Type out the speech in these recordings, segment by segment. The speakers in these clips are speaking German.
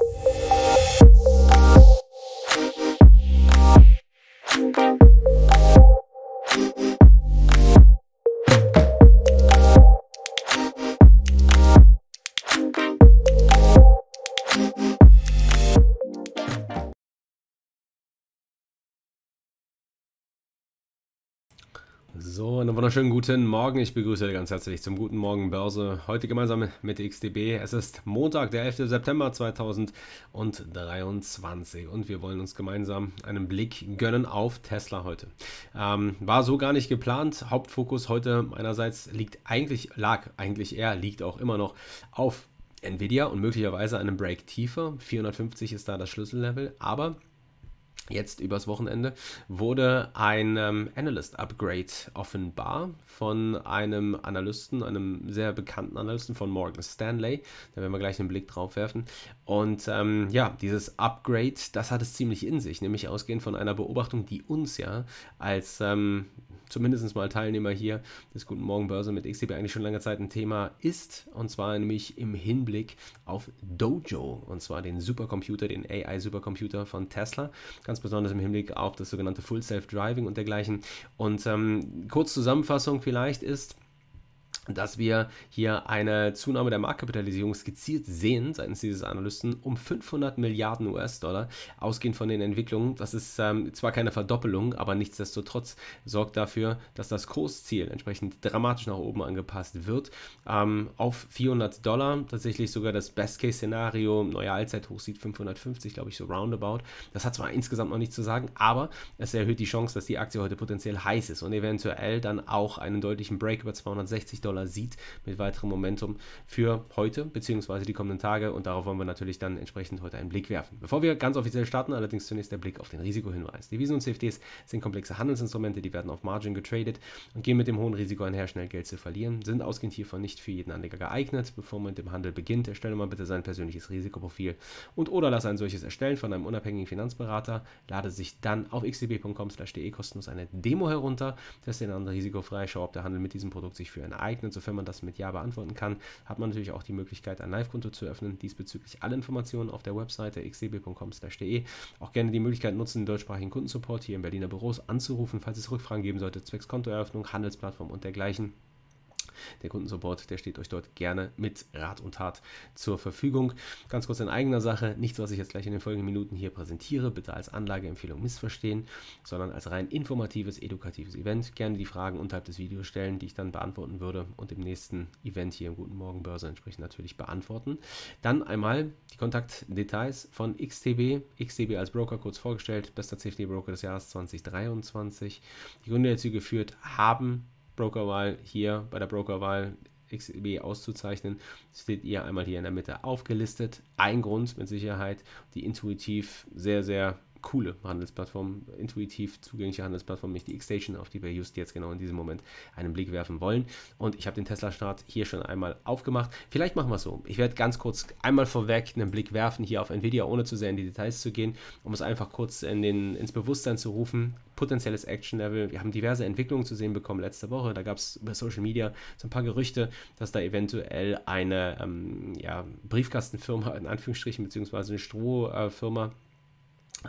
you So, einen wunderschönen guten Morgen. Ich begrüße ganz herzlich zum Guten Morgen Börse. Heute gemeinsam mit XDB. Es ist Montag, der 11. September 2023 und wir wollen uns gemeinsam einen Blick gönnen auf Tesla heute. Ähm, war so gar nicht geplant. Hauptfokus heute meinerseits liegt eigentlich, lag eigentlich eher, liegt auch immer noch auf Nvidia und möglicherweise einem Break tiefer. 450 ist da das Schlüssellevel, aber jetzt übers Wochenende, wurde ein ähm, Analyst-Upgrade offenbar von einem Analysten, einem sehr bekannten Analysten von Morgan Stanley. Da werden wir gleich einen Blick drauf werfen. Und ähm, ja, dieses Upgrade, das hat es ziemlich in sich, nämlich ausgehend von einer Beobachtung, die uns ja als ähm, zumindest mal Teilnehmer hier des Guten Morgen Börse mit XTB eigentlich schon lange Zeit ein Thema ist. Und zwar nämlich im Hinblick auf Dojo. Und zwar den Supercomputer, den AI-Supercomputer von Tesla. Ganz besonders im Hinblick auf das sogenannte Full Self Driving und dergleichen. Und ähm, kurz Zusammenfassung vielleicht ist, dass wir hier eine Zunahme der Marktkapitalisierung skizziert sehen seitens dieses Analysten um 500 Milliarden US-Dollar, ausgehend von den Entwicklungen. Das ist ähm, zwar keine Verdoppelung, aber nichtsdestotrotz sorgt dafür, dass das Kursziel entsprechend dramatisch nach oben angepasst wird ähm, auf 400 Dollar. Tatsächlich sogar das Best-Case-Szenario, neuer Allzeithoch sieht 550, glaube ich, so roundabout. Das hat zwar insgesamt noch nichts zu sagen, aber es erhöht die Chance, dass die Aktie heute potenziell heiß ist und eventuell dann auch einen deutlichen Break über 260 Dollar dollar sieht mit weiterem Momentum für heute bzw. die kommenden Tage und darauf wollen wir natürlich dann entsprechend heute einen Blick werfen. Bevor wir ganz offiziell starten, allerdings zunächst der Blick auf den Risikohinweis. Devisen und CFDs sind komplexe Handelsinstrumente, die werden auf Margin getradet und gehen mit dem hohen Risiko einher, schnell Geld zu verlieren, sind ausgehend hiervon nicht für jeden Anleger geeignet. Bevor man mit dem Handel beginnt, erstelle mal bitte sein persönliches Risikoprofil und oder lass ein solches erstellen von einem unabhängigen Finanzberater, lade sich dann auf xdb.com/de kostenlos eine Demo herunter, das ist dann risikofrei, schau, ob der Handel mit diesem Produkt sich für einen eignet öffnen, sofern man das mit Ja beantworten kann, hat man natürlich auch die Möglichkeit, ein Live-Konto zu öffnen. Diesbezüglich alle Informationen auf der Webseite xdb.com/de. Auch gerne die Möglichkeit nutzen, den deutschsprachigen Kundensupport hier im Berliner Büros anzurufen, falls es Rückfragen geben sollte, zwecks Kontoeröffnung, Handelsplattform und dergleichen. Der Kundensupport, der steht euch dort gerne mit Rat und Tat zur Verfügung. Ganz kurz in eigener Sache, nichts, was ich jetzt gleich in den folgenden Minuten hier präsentiere, bitte als Anlageempfehlung missverstehen, sondern als rein informatives, edukatives Event. Gerne die Fragen unterhalb des Videos stellen, die ich dann beantworten würde und im nächsten Event hier im Guten Morgen Börse entsprechend natürlich beantworten. Dann einmal die Kontaktdetails von XTB. XTB als Broker kurz vorgestellt, bester CFD-Broker des Jahres 2023. Die Gründe, dazu geführt haben, Brokerwahl hier bei der Brokerwahl XEB auszuzeichnen, steht ihr einmal hier in der Mitte aufgelistet. Ein Grund mit Sicherheit, die intuitiv sehr, sehr coole Handelsplattform, intuitiv zugängliche Handelsplattform, nämlich die X-Station, auf die wir just jetzt genau in diesem Moment einen Blick werfen wollen. Und ich habe den Tesla-Start hier schon einmal aufgemacht. Vielleicht machen wir es so. Ich werde ganz kurz einmal vorweg einen Blick werfen hier auf Nvidia, ohne zu sehr in die Details zu gehen, um es einfach kurz in den, ins Bewusstsein zu rufen. Potenzielles Action-Level. Wir haben diverse Entwicklungen zu sehen bekommen letzte Woche. Da gab es über Social Media so ein paar Gerüchte, dass da eventuell eine ähm, ja, Briefkastenfirma, in Anführungsstrichen, beziehungsweise eine Strohfirma, äh,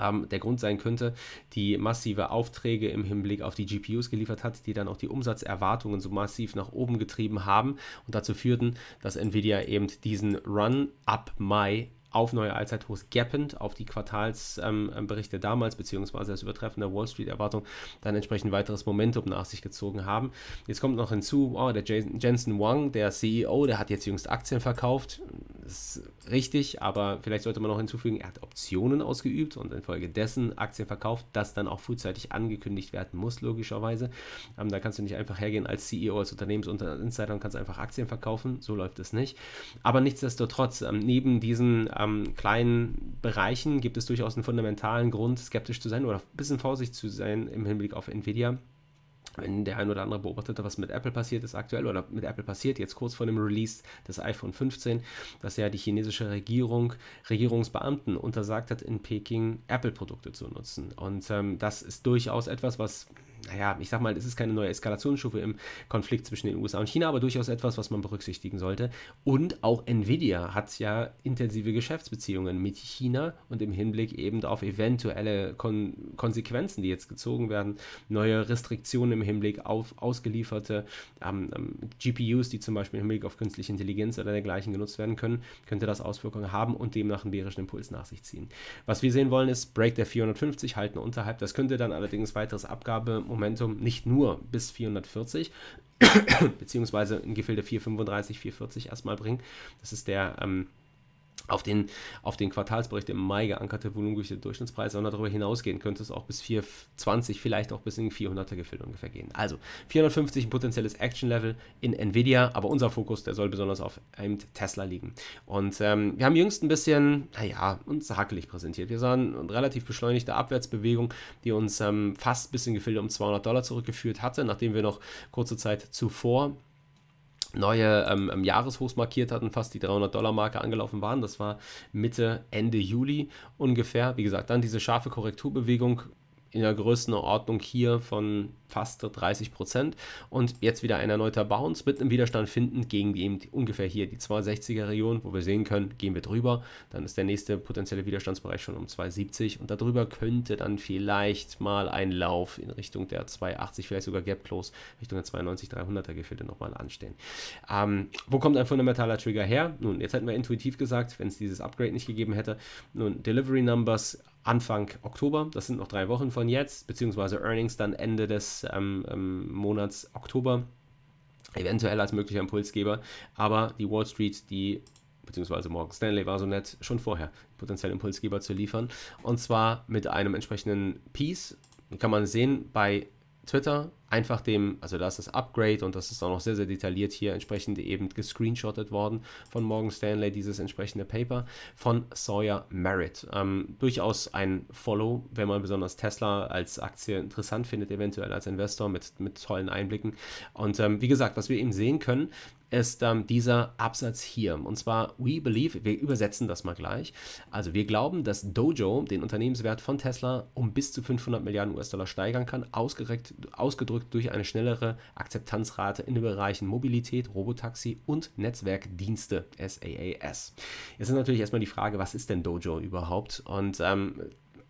ähm, der Grund sein könnte, die massive Aufträge im Hinblick auf die GPUs geliefert hat, die dann auch die Umsatzerwartungen so massiv nach oben getrieben haben und dazu führten, dass Nvidia eben diesen Run ab Mai auf neue Allzeithochs gappend auf die Quartalsberichte ähm, damals, beziehungsweise das Übertreffen der Wall Street-Erwartung, dann entsprechend weiteres Momentum nach sich gezogen haben. Jetzt kommt noch hinzu, oh, der Jason, Jensen Wang, der CEO, der hat jetzt jüngst Aktien verkauft das ist richtig, aber vielleicht sollte man noch hinzufügen, er hat Optionen ausgeübt und infolgedessen Aktien verkauft, das dann auch frühzeitig angekündigt werden muss, logischerweise. Ähm, da kannst du nicht einfach hergehen als CEO, als Unternehmens- und Insider und kannst einfach Aktien verkaufen, so läuft es nicht. Aber nichtsdestotrotz, ähm, neben diesen ähm, kleinen Bereichen gibt es durchaus einen fundamentalen Grund, skeptisch zu sein oder ein bisschen vorsichtig zu sein im Hinblick auf Nvidia wenn der ein oder andere beobachtete, was mit Apple passiert ist aktuell oder mit Apple passiert, jetzt kurz vor dem Release des iPhone 15, dass ja die chinesische Regierung Regierungsbeamten untersagt hat, in Peking Apple-Produkte zu nutzen. Und ähm, das ist durchaus etwas, was naja, ich sag mal, es ist keine neue Eskalationsstufe im Konflikt zwischen den USA und China, aber durchaus etwas, was man berücksichtigen sollte. Und auch Nvidia hat ja intensive Geschäftsbeziehungen mit China und im Hinblick eben auf eventuelle Kon Konsequenzen, die jetzt gezogen werden, neue Restriktionen im Hinblick auf ausgelieferte ähm, ähm, GPUs, die zum Beispiel im Hinblick auf künstliche Intelligenz oder dergleichen genutzt werden können, könnte das Auswirkungen haben und demnach einen bärischen Impuls nach sich ziehen. Was wir sehen wollen, ist Break der 450, halten unterhalb. Das könnte dann allerdings weiteres Abgabe Momentum nicht nur bis 440, beziehungsweise in Gefilde 435, 440 erstmal bringen. Das ist der ähm, auf den, auf den Quartalsbericht im Mai geankerte volumengewichtete Durchschnittspreise, sondern darüber hinausgehen könnte es auch bis 420, vielleicht auch bis in 400er Gefilde ungefähr gehen. Also 450 ein potenzielles Action-Level in Nvidia, aber unser Fokus, der soll besonders auf einem Tesla liegen. Und ähm, wir haben jüngst ein bisschen, naja, uns hakelig präsentiert. Wir sahen eine relativ beschleunigte Abwärtsbewegung, die uns ähm, fast bis in Gefilde um 200 Dollar zurückgeführt hatte, nachdem wir noch kurze Zeit zuvor neue ähm, Jahreshochs markiert hatten, fast die 300-Dollar-Marke angelaufen waren. Das war Mitte, Ende Juli ungefähr. Wie gesagt, dann diese scharfe Korrekturbewegung in der Größenordnung hier von fast 30 Prozent. Und jetzt wieder ein erneuter Bounce mit einem Widerstand finden gegen die, ungefähr hier die 260er Region, wo wir sehen können, gehen wir drüber. Dann ist der nächste potenzielle Widerstandsbereich schon um 270 und darüber könnte dann vielleicht mal ein Lauf in Richtung der 280, vielleicht sogar Gap Close, Richtung der 290, 300er Gefilde nochmal anstehen. Ähm, wo kommt ein fundamentaler Trigger her? Nun, jetzt hätten wir intuitiv gesagt, wenn es dieses Upgrade nicht gegeben hätte, nun Delivery Numbers Anfang Oktober. Das sind noch drei Wochen von jetzt, beziehungsweise Earnings dann Ende des ähm, ähm, Monats Oktober. Eventuell als möglicher Impulsgeber. Aber die Wall Street, die beziehungsweise Morgan Stanley war so nett, schon vorher potenziell Impulsgeber zu liefern. Und zwar mit einem entsprechenden Piece. Kann man sehen bei Twitter einfach dem, also da ist das Upgrade und das ist auch noch sehr, sehr detailliert hier entsprechend eben gescreenshottet worden von Morgan Stanley, dieses entsprechende Paper von Sawyer Merritt. Ähm, durchaus ein Follow, wenn man besonders Tesla als Aktie interessant findet, eventuell als Investor mit, mit tollen Einblicken. Und ähm, wie gesagt, was wir eben sehen können, ist ähm, dieser Absatz hier. Und zwar, we believe, wir übersetzen das mal gleich. Also wir glauben, dass Dojo den Unternehmenswert von Tesla um bis zu 500 Milliarden US-Dollar steigern kann, ausgedrückt erfolgt durch eine schnellere Akzeptanzrate in den Bereichen Mobilität, Robotaxi und Netzwerkdienste, SaaS. Jetzt ist natürlich erstmal die Frage, was ist denn Dojo überhaupt? Und ähm,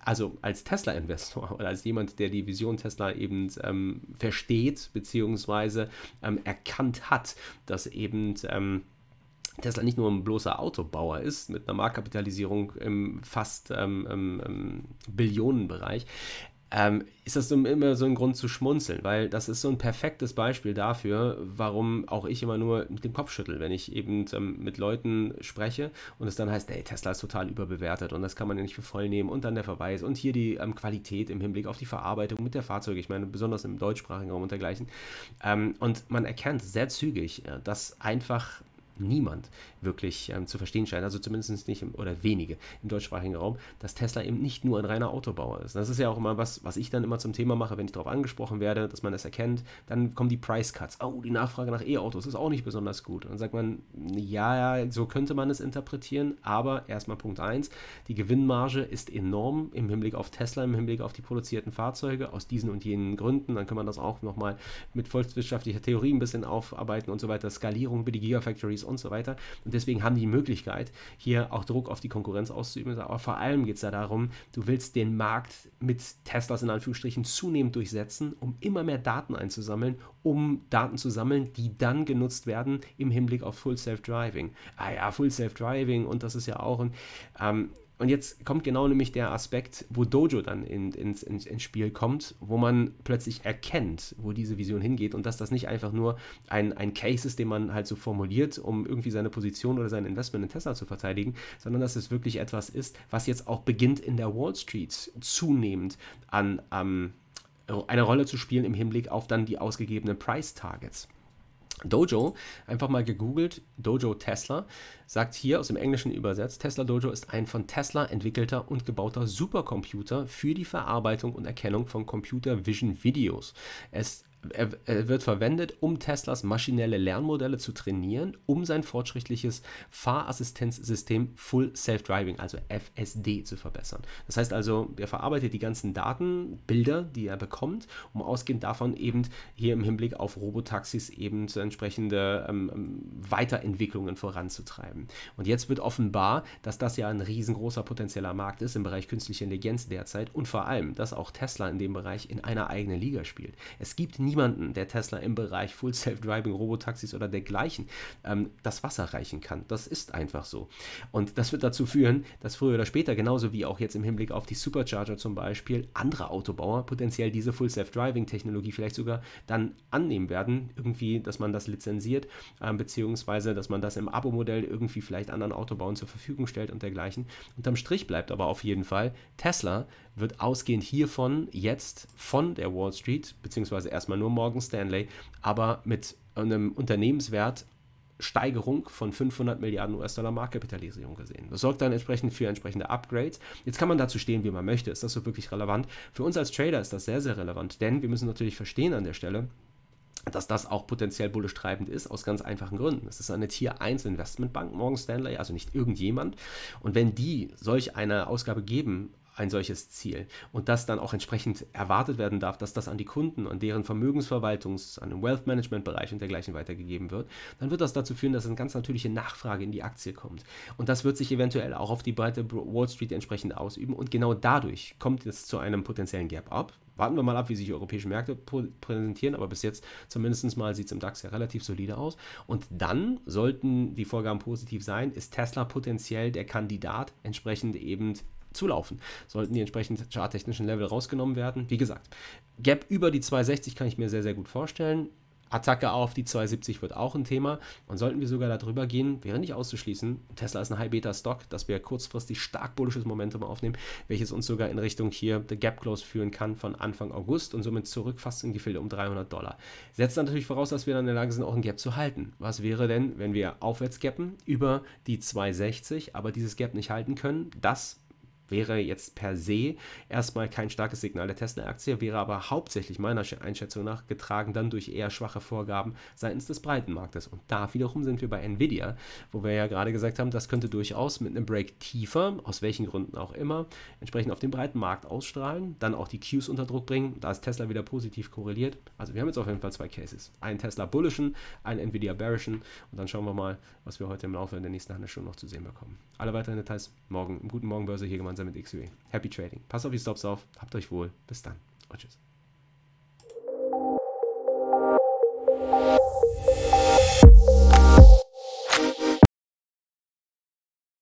also als Tesla-Investor oder als jemand, der die Vision Tesla eben ähm, versteht, beziehungsweise ähm, erkannt hat, dass eben ähm, Tesla nicht nur ein bloßer Autobauer ist, mit einer Marktkapitalisierung im fast ähm, ähm, ähm Billionenbereich, ähm, ist das immer so ein Grund zu schmunzeln, weil das ist so ein perfektes Beispiel dafür, warum auch ich immer nur mit dem Kopf schüttel, wenn ich eben ähm, mit Leuten spreche und es dann heißt, ey, Tesla ist total überbewertet und das kann man ja nicht für voll nehmen und dann der Verweis und hier die ähm, Qualität im Hinblick auf die Verarbeitung mit der Fahrzeuge, ich meine, besonders im deutschsprachigen Raum und dergleichen. Ähm, und man erkennt sehr zügig, äh, dass einfach niemand wirklich ähm, zu verstehen scheint, also zumindest nicht im, oder wenige im deutschsprachigen Raum, dass Tesla eben nicht nur ein reiner Autobauer ist. Das ist ja auch immer was, was ich dann immer zum Thema mache, wenn ich darauf angesprochen werde, dass man das erkennt. Dann kommen die Price Cuts. Oh, die Nachfrage nach E-Autos ist auch nicht besonders gut. Und dann sagt man, ja, ja, so könnte man es interpretieren, aber erstmal Punkt 1, die Gewinnmarge ist enorm im Hinblick auf Tesla, im Hinblick auf die produzierten Fahrzeuge aus diesen und jenen Gründen. Dann kann man das auch nochmal mit volkswirtschaftlicher Theorie ein bisschen aufarbeiten und so weiter, Skalierung über die Gigafactories und so weiter. Und deswegen haben die Möglichkeit, hier auch Druck auf die Konkurrenz auszuüben. Aber vor allem geht es da darum, du willst den Markt mit Teslas in Anführungsstrichen zunehmend durchsetzen, um immer mehr Daten einzusammeln, um Daten zu sammeln, die dann genutzt werden im Hinblick auf Full Self Driving. Ah ja, Full Self Driving und das ist ja auch ein. Ähm, und jetzt kommt genau nämlich der Aspekt, wo Dojo dann in, ins, in, ins Spiel kommt, wo man plötzlich erkennt, wo diese Vision hingeht und dass das nicht einfach nur ein, ein Case ist, den man halt so formuliert, um irgendwie seine Position oder sein Investment in Tesla zu verteidigen, sondern dass es wirklich etwas ist, was jetzt auch beginnt in der Wall Street zunehmend an, an ähm, eine Rolle zu spielen im Hinblick auf dann die ausgegebenen Price-Targets. Dojo, einfach mal gegoogelt, Dojo Tesla, sagt hier aus dem Englischen übersetzt, Tesla Dojo ist ein von Tesla entwickelter und gebauter Supercomputer für die Verarbeitung und Erkennung von Computer Vision Videos. Es er, er, wird verwendet, um Teslas maschinelle Lernmodelle zu trainieren, um sein fortschrittliches Fahrassistenzsystem Full Self-Driving, also FSD, zu verbessern. Das heißt also, er verarbeitet die ganzen Daten, Bilder, die er bekommt, um ausgehend davon eben hier im Hinblick auf Robotaxis eben entsprechende ähm, ähm, Weiterentwicklungen voranzutreiben. Und jetzt wird offenbar, dass das ja ein riesengroßer potenzieller Markt ist im Bereich künstliche Intelligenz derzeit und vor allem, dass auch Tesla in dem Bereich in einer eigenen Liga spielt. Es gibt nie niemanden, der Tesla im Bereich Full Self-Driving, Robotaxis oder dergleichen ähm, das Wasser reichen kann. Das ist einfach so. Und das wird dazu führen, dass früher oder später, genauso wie auch jetzt im Hinblick auf die Supercharger zum Beispiel, andere Autobauer potenziell diese Full Self-Driving-Technologie vielleicht sogar dann annehmen werden. Irgendwie, dass man das lizenziert, äh, beziehungsweise dass man das im Abo-Modell irgendwie vielleicht anderen Autobauern zur Verfügung stellt und dergleichen. Unterm Strich bleibt aber auf jeden Fall, Tesla wird ausgehend hiervon jetzt von der Wall Street, beziehungsweise erstmal nur nur Morgan Stanley, aber mit einem Unternehmenswert Steigerung von 500 Milliarden US-Dollar Marktkapitalisierung gesehen. Das sorgt dann entsprechend für entsprechende Upgrades. Jetzt kann man dazu stehen, wie man möchte. Ist das so wirklich relevant? Für uns als Trader ist das sehr, sehr relevant, denn wir müssen natürlich verstehen an der Stelle, dass das auch potenziell bullisch treibend ist, aus ganz einfachen Gründen. Es ist eine Tier 1 Investmentbank, Morgan Stanley, also nicht irgendjemand. Und wenn die solch eine Ausgabe geben ein solches Ziel. Und das dann auch entsprechend erwartet werden darf, dass das an die Kunden und deren Vermögensverwaltungs-, an den Wealth Management-Bereich und dergleichen weitergegeben wird, dann wird das dazu führen, dass eine ganz natürliche Nachfrage in die Aktie kommt. Und das wird sich eventuell auch auf die breite Wall Street entsprechend ausüben. Und genau dadurch kommt es zu einem potenziellen Gap-Up. Warten wir mal ab, wie sich die europäischen Märkte präsentieren, aber bis jetzt zumindest mal sieht es im DAX ja relativ solide aus. Und dann sollten die Vorgaben positiv sein, ist Tesla potenziell der Kandidat, entsprechend eben zulaufen. Sollten die entsprechend charttechnischen Level rausgenommen werden. Wie gesagt, Gap über die 260 kann ich mir sehr, sehr gut vorstellen. Attacke auf die 270 wird auch ein Thema. Und sollten wir sogar darüber gehen, wäre nicht auszuschließen, Tesla ist ein High-Beta-Stock, dass wir kurzfristig stark bullisches Momentum aufnehmen, welches uns sogar in Richtung hier der Gap Close führen kann von Anfang August und somit zurück fast in Gefilde um 300 Dollar. Setzt natürlich voraus, dass wir dann in der Lage sind, auch ein Gap zu halten. Was wäre denn, wenn wir aufwärts gappen über die 260, aber dieses Gap nicht halten können? Das Wäre jetzt per se erstmal kein starkes Signal der Tesla-Aktie, wäre aber hauptsächlich meiner Einschätzung nach getragen dann durch eher schwache Vorgaben seitens des Breitenmarktes. Und da wiederum sind wir bei Nvidia, wo wir ja gerade gesagt haben, das könnte durchaus mit einem Break tiefer, aus welchen Gründen auch immer, entsprechend auf den Breitenmarkt ausstrahlen, dann auch die Qs unter Druck bringen. Da ist Tesla wieder positiv korreliert. Also wir haben jetzt auf jeden Fall zwei Cases. Einen Tesla bullischen, einen Nvidia bearischen. Und dann schauen wir mal, was wir heute im Laufe der nächsten Handelsstunde noch zu sehen bekommen. Alle weiteren Details morgen im Guten Morgen hier gemeinsam gemeinsam mit XUE. Happy Trading. Passt auf die Stops auf, habt euch wohl. Bis dann und oh, tschüss.